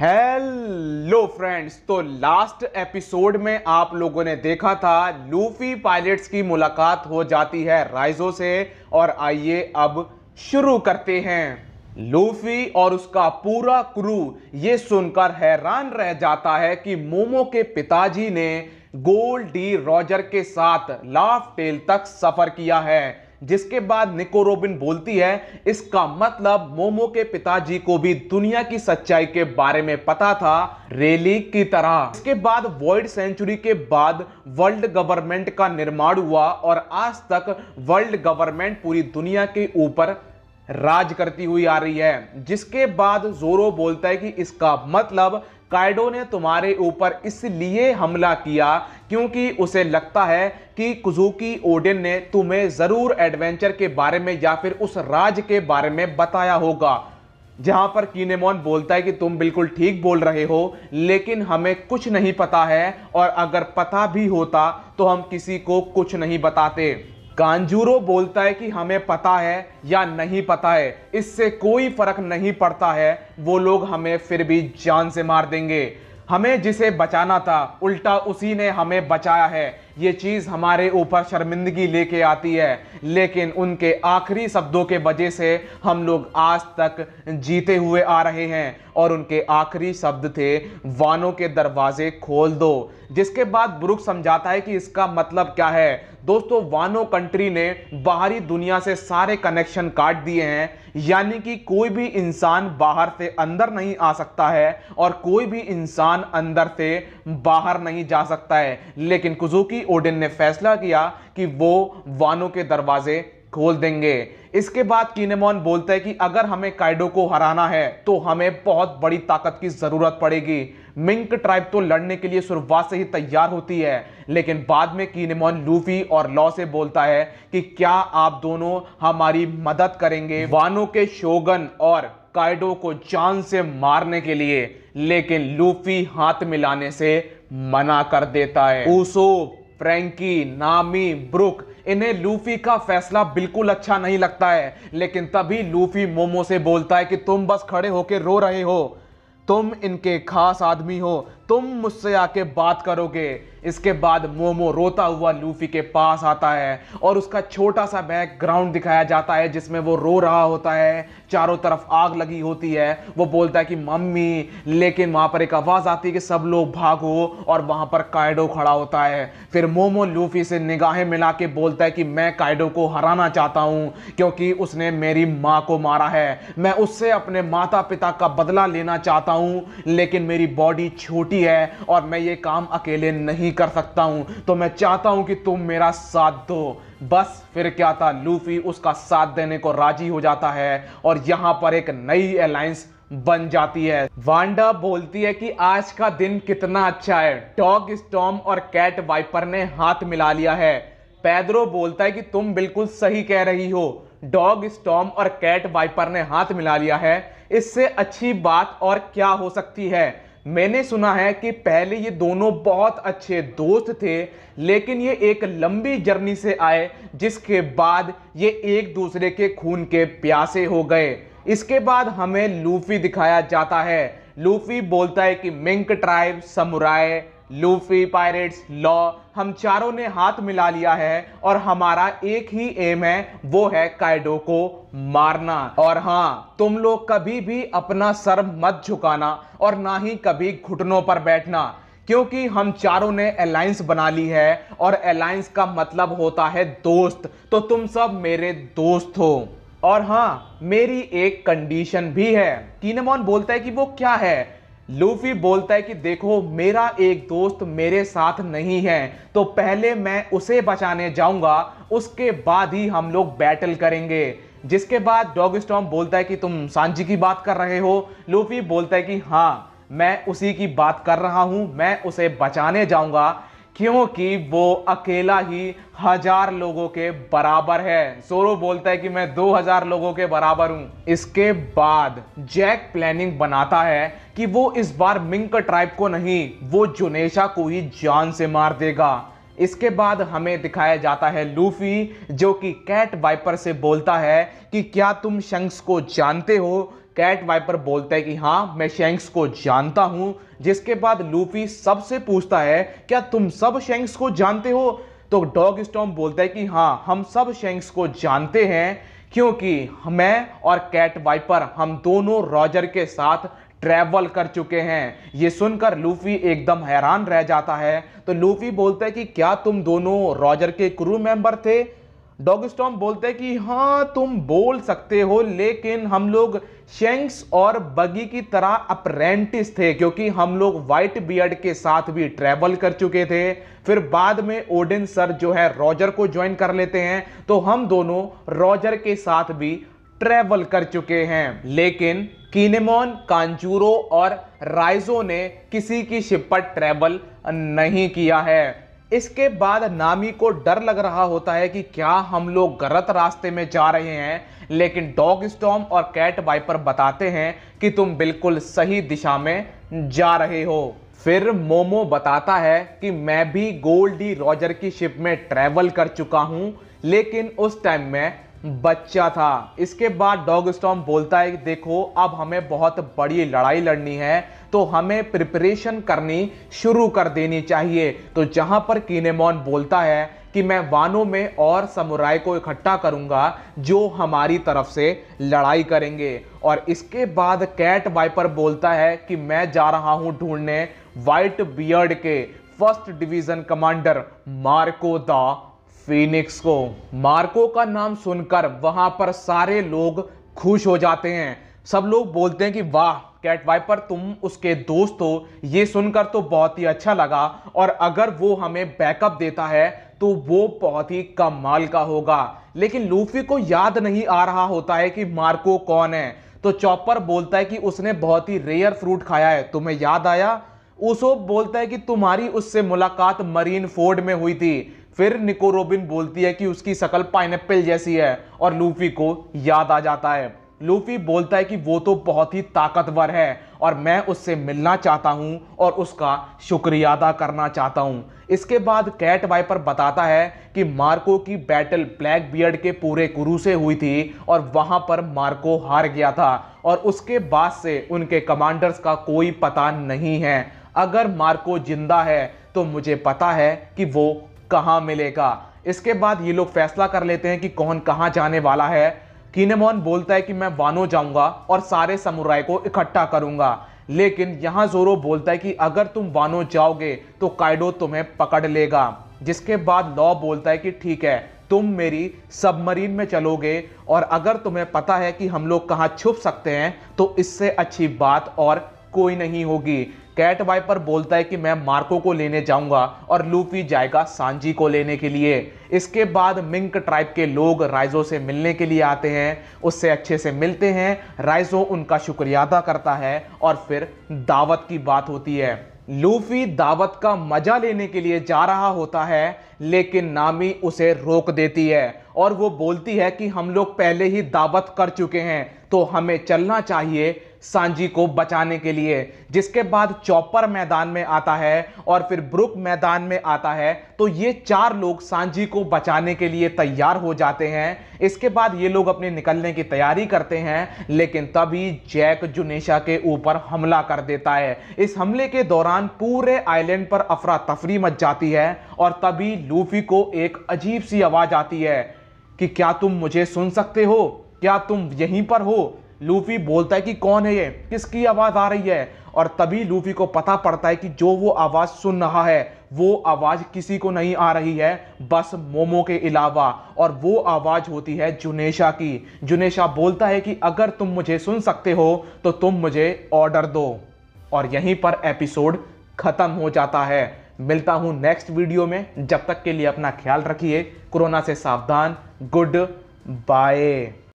hello friends तो last episode में आप लोगों ने देखा था लूफी पायलट्स की मुलाकात हो जाती है राइजो से और आइए अब शुरू करते हैं लूफी और उसका पूरा क्रू ये सुनकर हैरान रह जाता है कि मोमो के पिताजी ने गोल्ड डी रॉजर के साथ लाफ टेल तक सफर किया है जिसके बाद निको रोबिन बोलती है इसका मतलब मोमो के पिताजी को भी दुनिया की सच्चाई के बारे में पता था रेली की तरह इसके बाद वर्ल्ड सेंचुरी के बाद वर्ल्ड गवर्नमेंट का निर्माण हुआ और आज तक वर्ल्ड गवर्नमेंट पूरी दुनिया के ऊपर राज करती हुई आ रही है जिसके बाद जोरो बोलता है कि इसका मतलब कायडो ने तुम्हारे ऊपर इसलिए हमला किया क्योंकि उसे लगता है कि कुजुकी ओडिन ने तुम्हें ज़रूर एडवेंचर के बारे में या फिर उस राज के बारे में बताया होगा जहां पर कीनेमोन बोलता है कि तुम बिल्कुल ठीक बोल रहे हो लेकिन हमें कुछ नहीं पता है और अगर पता भी होता तो हम किसी को कुछ नहीं बताते कांजूरो बोलता है कि हमें पता है या नहीं पता है इससे कोई फर्क नहीं पड़ता है वो लोग हमें फिर भी जान से मार देंगे हमें जिसे बचाना था उल्टा उसी ने हमें बचाया है ये चीज़ हमारे ऊपर शर्मिंदगी लेके आती है लेकिन उनके आखिरी शब्दों के वजह से हम लोग आज तक जीते हुए आ रहे हैं और उनके आखिरी शब्द थे वानों के दरवाजे खोल दो जिसके बाद ब्रुक समझाता है कि इसका मतलब क्या है दोस्तों वानो कंट्री ने बाहरी दुनिया से सारे कनेक्शन काट दिए हैं यानी कि कोई भी इंसान बाहर से अंदर नहीं आ सकता है और कोई भी इंसान अंदर से बाहर नहीं जा सकता है लेकिन कुजुकी ओडिन ने फैसला किया कि वो वानों के दरवाजे खोल देंगे इसके बाद कीनेमोन बोलता है कि अगर हमें काइडो को हराना है तो हमें बहुत बड़ी ताकत की ज़रूरत पड़ेगी मिंक ट्राइब तो लड़ने के लिए शुरुआत से ही तैयार होती है लेकिन बाद में कीनेमोन लूफी और लॉ से बोलता है कि क्या आप दोनों हमारी मदद करेंगे वानों के शोगन और काइडो को जान से मारने के लिए लेकिन लूफी हाथ मिलाने से मना कर देता है ऊसोप फ्रैंकी नामी ब्रुक इन्हें लूफी का फैसला बिल्कुल अच्छा नहीं लगता है लेकिन तभी लूफी मोमो से बोलता है कि तुम बस खड़े होकर रो रहे हो तुम इनके खास आदमी हो तुम मुझसे आके बात करोगे इसके बाद मोमो रोता हुआ लूफी के पास आता है और उसका छोटा सा ग्राउंड दिखाया जाता है जिसमें वो रो रहा होता है चारों तरफ आग लगी होती है वो बोलता है कि मम्मी लेकिन वहाँ पर एक आवाज़ आती है कि सब लोग भागो और वहाँ पर कायडो खड़ा होता है फिर मोमो लूफी से निगाहें मिला के बोलता है कि मैं कायडो को हराना चाहता हूँ क्योंकि उसने मेरी माँ को मारा है मैं उससे अपने माता पिता का बदला लेना चाहता हूँ लेकिन मेरी बॉडी छोटी है और मैं ये काम अकेले नहीं कर सकता हूं तो मैं चाहता हूं कि तुम मेरा साथ दो बस फिर क्या था लूफी उसका साथ देने को राजी हो जाता है और यहां पर एक नई अलायंस बन जाती है वांडा बोलती है कि आज का दिन कितना अच्छा है डॉग स्टॉम और कैट वाइपर ने हाथ मिला लिया है पैदरो बोलता है कि तुम बिल्कुल सही कह रही हो डॉग स्टॉम और कैट वाइपर ने हाथ मिला लिया है इससे अच्छी बात और क्या हो सकती है मैंने सुना है कि पहले ये दोनों बहुत अच्छे दोस्त थे लेकिन ये एक लंबी जर्नी से आए जिसके बाद ये एक दूसरे के खून के प्यासे हो गए इसके बाद हमें लूफी दिखाया जाता है लूफी बोलता है कि Mink Tribe samurai Luffy Pirates Law हम चारों ने हाथ मिला लिया है और हमारा एक ही एम है वो है काइडो को मारना और हाँ तुम लोग कभी भी अपना सर मत झुकाना और ना ही कभी घुटनों पर बैठना क्योंकि हम चारों ने अलायंस बना ली है और अलायंस का मतलब होता है दोस्त तो तुम सब मेरे दोस्त हो और हाँ मेरी एक कंडीशन भी है कीनेमॉन बोलता है कि वो क्या है लूफी बोलता है कि देखो मेरा एक दोस्त मेरे साथ नहीं है तो पहले मैं उसे बचाने जाऊंगा उसके बाद ही हम लोग बैटल करेंगे जिसके बाद डॉग स्टॉम बोलता है कि तुम सांझी की बात कर रहे हो लूफी बोलता है कि हाँ मैं उसी की बात कर रहा हूं मैं उसे बचाने जाऊँगा क्योंकि वो अकेला ही हजार लोगों के बराबर है सोरो बोलता है कि मैं दो हजार लोगों के बराबर हूं इसके बाद जैक प्लानिंग बनाता है कि वो इस बार मिंक ट्राइब को नहीं वो जुनेशा को ही जान से मार देगा इसके बाद हमें दिखाया जाता है लूफी जो कि कैट वाइपर से बोलता है कि क्या तुम शंक्स को जानते हो कैट वाइपर बोलता है कि हाँ मैं शेंक्स को जानता हूं जिसके बाद लूफी सबसे पूछता है क्या तुम सब शेंक्स को जानते हो तो डॉग स्टॉम बोलता है कि हाँ हम सब शेंक्स को जानते हैं क्योंकि मैं और कैट वाइपर हम दोनों रॉजर के साथ ट्रैवल कर चुके हैं ये सुनकर लूफी एकदम हैरान रह जाता है तो लूफी बोलता है कि क्या तुम दोनों रॉजर के क्रू मेंबर थे डॉग स्टॉम बोलते हैं कि हाँ तुम बोल सकते हो लेकिन हम लोग शेंक्स और बगी की तरह अप्रेंटिस थे क्योंकि हम लोग वाइट बियर्ड के साथ भी ट्रेवल कर चुके थे फिर बाद में ओडिन सर जो है रॉजर को ज्वाइन कर लेते हैं तो हम दोनों रॉजर के साथ भी ट्रेवल कर चुके हैं लेकिन कीनेमोन कांजूरो और राइजो ने किसी की शिप पर ट्रेवल नहीं किया है इसके बाद नामी को डर लग रहा होता है कि क्या हम लोग गलत रास्ते में जा रहे हैं लेकिन डॉग स्टॉम और कैट वाइपर बताते हैं कि तुम बिल्कुल सही दिशा में जा रहे हो फिर मोमो बताता है कि मैं भी गोल्डी रॉजर की शिप में ट्रैवल कर चुका हूं लेकिन उस टाइम में बच्चा था इसके बाद डॉग स्टॉम बोलता है देखो अब हमें बहुत बड़ी लड़ाई लड़नी है तो हमें प्रिपरेशन करनी शुरू कर देनी चाहिए तो जहां पर कीनेमोन बोलता है कि मैं वानों में और समुराय को इकट्ठा करूंगा जो हमारी तरफ से लड़ाई करेंगे और इसके बाद कैट वाइपर बोलता है कि मैं जा रहा हूं ढूंढने वाइट बियर्ड के first division commander Marco the Phoenix को मार्को का नाम सुनकर वहां पर सारे लोग खुश हो जाते हैं सब लोग बोलते हैं कि वाह कैट वाइपर तुम उसके दोस्त हो ये सुनकर तो बहुत ही अच्छा लगा और अगर वो हमें बैकअप देता है तो वो बहुत ही कमाल का होगा लेकिन लूफी को याद नहीं आ रहा होता है कि मार्को कौन है तो चॉपर बोलता है कि उसने बहुत ही रेयर फ्रूट खाया है तुम्हें याद आया उसो बोलता है कि तुम्हारी उससे मुलाकात मरीन फोर्ड में हुई थी फिर निको रोबिन बोलती है कि उसकी शकल पाइनएप्पल जैसी है और लूफी को याद आ जाता है लूफी बोलता है कि वो तो बहुत ही ताकतवर है और मैं उससे मिलना चाहता हूँ और उसका शुक्रिया अदा करना चाहता हूँ इसके बाद कैट वाइपर बताता है कि मार्को की बैटल ब्लैक बियर्ड के पूरे गुरु से हुई थी और वहाँ पर मार्को हार गया था और उसके बाद से उनके कमांडर्स का कोई पता नहीं है अगर मार्को जिंदा है तो मुझे पता है कि वो कहाँ मिलेगा इसके बाद ये लोग फैसला कर लेते हैं कि कौन कहाँ जाने वाला है कीनेमोन बोलता है कि मैं वानो जाऊंगा और सारे समुराय को इकट्ठा करूंगा लेकिन यहाँ जोरो बोलता है कि अगर तुम वानो जाओगे तो काइडो तुम्हें पकड़ लेगा जिसके बाद लॉ बोलता है कि ठीक है तुम मेरी सबमरीन में चलोगे और अगर तुम्हें पता है कि हम लोग कहाँ छुप सकते हैं तो इससे अच्छी बात और कोई नहीं होगी कैट वाइपर बोलता है कि मैं मार्को को लेने जाऊंगा और लूफी जाएगा सांजी को लेने के लिए इसके बाद मिंक ट्राइब के लोग राइजो से मिलने के लिए आते हैं उससे अच्छे से मिलते हैं राइजो उनका शुक्रिया अदा करता है और फिर दावत की बात होती है लूफी दावत का मजा लेने के लिए जा रहा होता है लेकिन नामी उसे रोक देती है और वो बोलती है कि हम लोग पहले ही दावत कर चुके हैं तो हमें चलना चाहिए सांजी को बचाने के लिए जिसके बाद चौपर मैदान में आता है और फिर ब्रुक मैदान में आता है तो ये चार लोग सांजी को बचाने के लिए तैयार हो जाते हैं इसके बाद ये लोग अपने निकलने की तैयारी करते हैं लेकिन तभी जैक जुनेशा के ऊपर हमला कर देता है इस हमले के दौरान पूरे आइलैंड पर अफरा तफरी मच जाती है और तभी लूफी को एक अजीब सी आवाज आती है कि क्या तुम मुझे सुन सकते हो क्या तुम यहीं पर हो लूफी बोलता है कि कौन है ये किसकी आवाज़ आ रही है और तभी लूफी को पता पड़ता है कि जो वो आवाज़ सुन रहा है वो आवाज़ किसी को नहीं आ रही है बस मोमो के अलावा और वो आवाज़ होती है जुनेशा की जुनेशा बोलता है कि अगर तुम मुझे सुन सकते हो तो तुम मुझे ऑर्डर दो और यहीं पर एपिसोड ख़त्म हो जाता है मिलता हूं नेक्स्ट वीडियो में जब तक के लिए अपना ख्याल रखिए कोरोना से सावधान गुड बाय